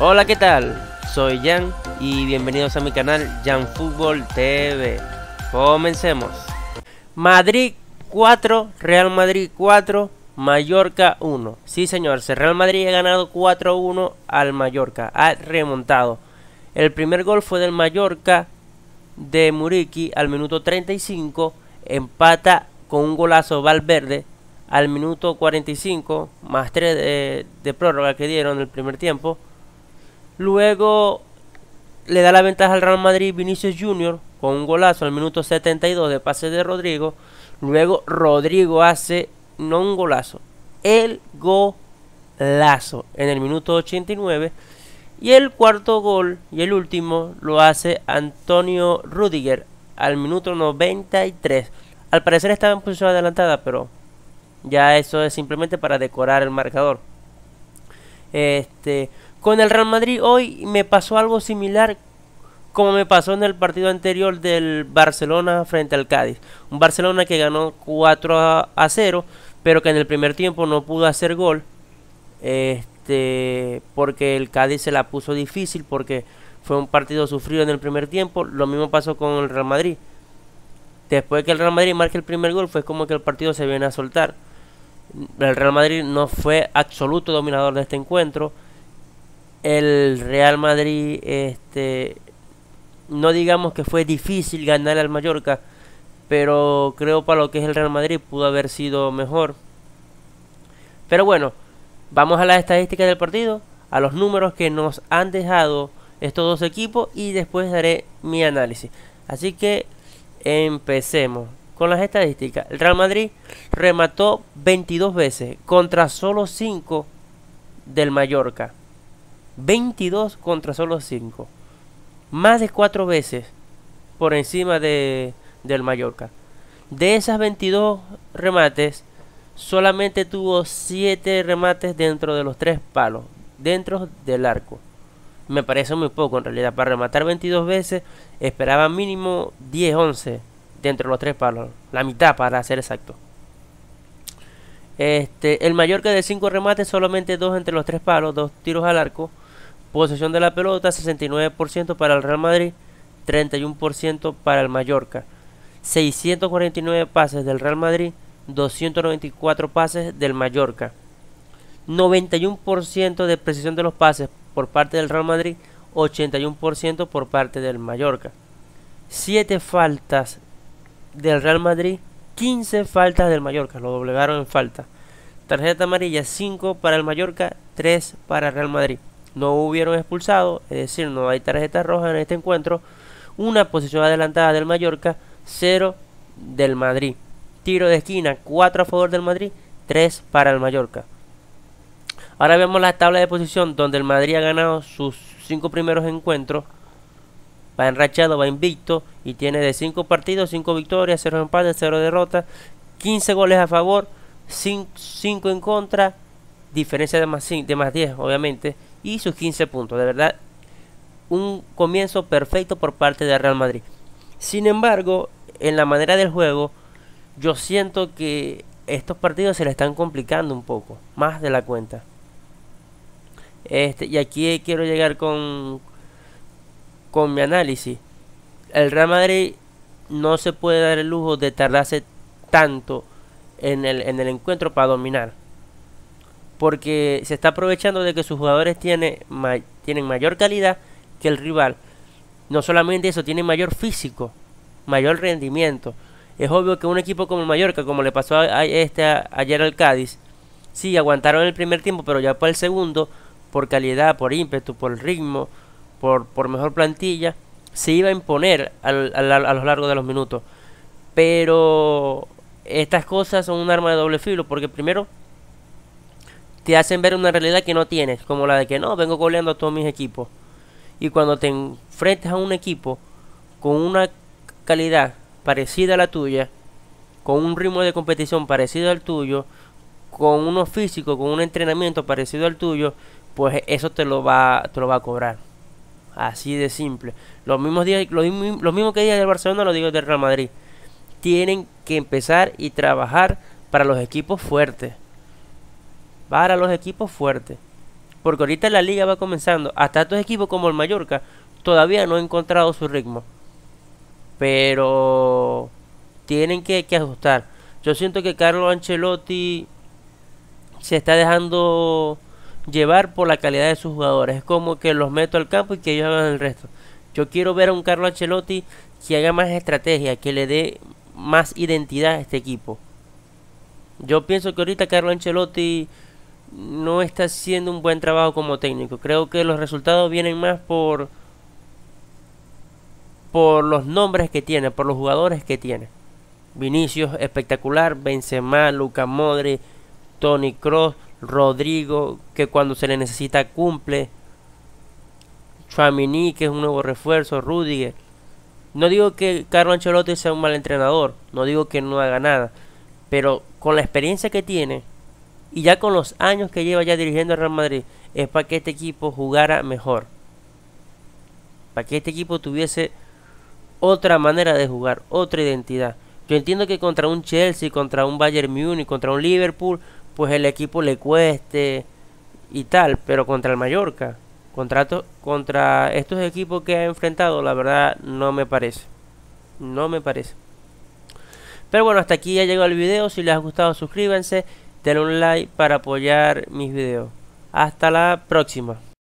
Hola, ¿qué tal? Soy Jan y bienvenidos a mi canal Jan Fútbol TV. Comencemos. Madrid 4, Real Madrid 4, Mallorca 1. Sí, señor, Real Madrid ha ganado 4-1 al Mallorca, ha remontado. El primer gol fue del Mallorca de Muriqui al minuto 35, empata con un golazo Valverde al minuto 45, más 3 de, de prórroga que dieron el primer tiempo. Luego le da la ventaja al Real Madrid Vinicius Jr. con un golazo al minuto 72 de pase de Rodrigo. Luego Rodrigo hace no un golazo, el golazo en el minuto 89. Y el cuarto gol y el último lo hace Antonio Rudiger al minuto 93. Al parecer estaba en posición adelantada, pero ya eso es simplemente para decorar el marcador. Este, con el Real Madrid hoy me pasó algo similar como me pasó en el partido anterior del Barcelona frente al Cádiz. Un Barcelona que ganó 4 a 0, pero que en el primer tiempo no pudo hacer gol. Este, porque el Cádiz se la puso difícil, porque fue un partido sufrido en el primer tiempo. Lo mismo pasó con el Real Madrid. Después que el Real Madrid marque el primer gol, fue como que el partido se viene a soltar. El Real Madrid no fue absoluto dominador de este encuentro el Real Madrid, este, no digamos que fue difícil ganar al Mallorca, pero creo para lo que es el Real Madrid pudo haber sido mejor. Pero bueno, vamos a las estadísticas del partido, a los números que nos han dejado estos dos equipos y después daré mi análisis. Así que empecemos con las estadísticas. El Real Madrid remató 22 veces contra solo 5 del Mallorca. 22 contra solo 5. Más de 4 veces por encima de, del Mallorca. De esas 22 remates, solamente tuvo 7 remates dentro de los 3 palos, dentro del arco. Me parece muy poco en realidad. Para rematar 22 veces, esperaba mínimo 10, 11 dentro de los 3 palos. La mitad para ser exacto. Este, el Mallorca de 5 remates, solamente 2 entre los 3 palos, 2 tiros al arco. Posesión de la pelota 69% para el Real Madrid, 31% para el Mallorca. 649 pases del Real Madrid, 294 pases del Mallorca. 91% de precisión de los pases por parte del Real Madrid, 81% por parte del Mallorca. 7 faltas del Real Madrid, 15 faltas del Mallorca, lo doblegaron en falta. Tarjeta amarilla 5 para el Mallorca, 3 para el Real Madrid no hubieron expulsado, es decir, no hay tarjeta roja en este encuentro. Una posición adelantada del Mallorca, 0 del Madrid. Tiro de esquina, 4 a favor del Madrid, 3 para el Mallorca. Ahora vemos la tabla de posición donde el Madrid ha ganado sus 5 primeros encuentros. Va enrachado, va invicto y tiene de 5 partidos, 5 victorias, 0 empates, 0 derrotas, 15 goles a favor, 5 en contra, diferencia de más, de más 10 obviamente, y sus 15 puntos. De verdad, un comienzo perfecto por parte de Real Madrid. Sin embargo, en la manera del juego, yo siento que estos partidos se le están complicando un poco, más de la cuenta. Este, y aquí quiero llegar con, con mi análisis. El Real Madrid no se puede dar el lujo de tardarse tanto en el, en el encuentro para dominar porque se está aprovechando de que sus jugadores tienen mayor calidad que el rival. No solamente eso, tienen mayor físico, mayor rendimiento. Es obvio que un equipo como el Mallorca, como le pasó a, este, ayer al Cádiz, sí, aguantaron el primer tiempo, pero ya para el segundo, por calidad, por ímpetu, por ritmo, por, por mejor plantilla, se iba a imponer a lo largo de los minutos. Pero estas cosas son un arma de doble filo, porque primero te hacen ver una realidad que no tienes, como la de que no, vengo goleando a todos mis equipos. Y cuando te enfrentas a un equipo con una calidad parecida a la tuya, con un ritmo de competición parecido al tuyo, con uno físico, con un entrenamiento parecido al tuyo, pues eso te lo va, te lo va a cobrar. Así de simple. Los mismos días, mismos que días del Barcelona, lo digo del Real Madrid. Tienen que empezar y trabajar para los equipos fuertes para los equipos fuertes. Porque ahorita la liga va comenzando. Hasta estos equipos como el Mallorca todavía no han encontrado su ritmo. Pero tienen que, ajustar. Yo siento que Carlos Ancelotti se está dejando llevar por la calidad de sus jugadores. Es como que los meto al campo y que ellos hagan el resto. Yo quiero ver a un Carlo Ancelotti que haga más estrategia, que le dé más identidad a este equipo. Yo pienso que ahorita Carlo Ancelotti no está haciendo un buen trabajo como técnico. Creo que los resultados vienen más por por los nombres que tiene, por los jugadores que tiene. Vinicius espectacular, Benzema, Luca Modri, Tony Cross, Rodrigo, que cuando se le necesita cumple. Chamini, que es un nuevo refuerzo, Rudiger. No digo que Carlo Ancelotti sea un mal entrenador, no digo que no haga nada, pero con la experiencia que tiene, y ya con los años que lleva ya dirigiendo a Real Madrid, es para que este equipo jugara mejor. Para que este equipo tuviese otra manera de jugar, otra identidad. Yo entiendo que contra un Chelsea, contra un Bayern Múnich, contra un Liverpool, pues el equipo le cueste y tal, pero contra el Mallorca, contra, contra estos equipos que ha enfrentado, la verdad no me parece. No me parece. Pero bueno, hasta aquí ya llegó el video. Si les ha gustado, suscríbanse. Denle un like para apoyar mis videos. Hasta la próxima.